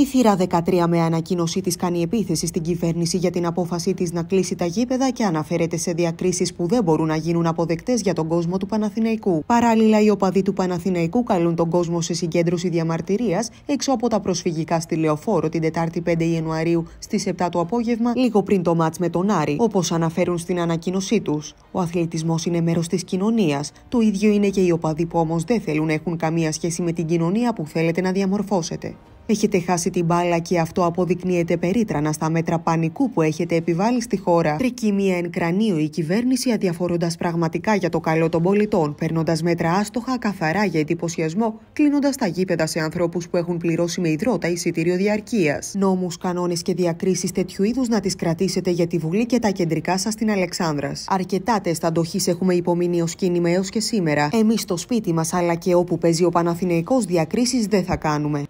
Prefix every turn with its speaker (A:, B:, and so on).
A: Η θύρα 13 με ανακοίνωσή της κάνει επίθεση στην κυβέρνηση για την απόφασή της να κλείσει τα γήπεδα και αναφέρεται σε διακρίσεις που δεν μπορούν να γίνουν αποδεκτές για τον κόσμο του Παναθηναϊκού. Παράλληλα, οι οπαδοί του Παναθηναϊκού καλούν τον κόσμο σε συγκέντρωση διαμαρτυρίας έξω από τα προσφυγικά στη Λεωφόρο την Τετάρτη 5 Ιανουαρίου στις 7 το απόγευμα, λίγο πριν το μάτ με τον Άρη, όπως αναφέρουν στην ανακοίνωσή τους. Ο αθλητισμός είναι μέρος της κοινωνίας. Το ίδιο είναι και οι οπαδοί που όμως δεν θέλουν να έχουν καμία σχέση με την κοινωνία που θέλετε να διαμορφώσετε. Έχετε χάσει την μπάλα και αυτό αποδεικνύεται περίτρανα στα μέτρα πανικού που έχετε επιβάλει στη χώρα. μία εν κρανίου η κυβέρνηση αδιαφορώντας πραγματικά για το καλό των πολιτών, παίρνοντας μέτρα άστοχα καθαρά για εντυπωσιασμό, κλείνοντας τα γήπεδα σε ανθρώπους που έχουν πληρώσει με υδρότα εισιτήριο διαρκείας. Νόμους, κανόνες και διακρίσεις τέτοιου είδους να τις κρατήσετε για τη Βουλή και τα κεντρικά σας στην Αλεξάνδρας. Αρκετά τεστ αντοχής έχουμε υπομείνει ως κίνημα και σήμερα. Εμείς στο σπίτι μας αλλά και όπου παίζει ο Παναθηναϊκός διακρίσεις δεν θα κάνουμε.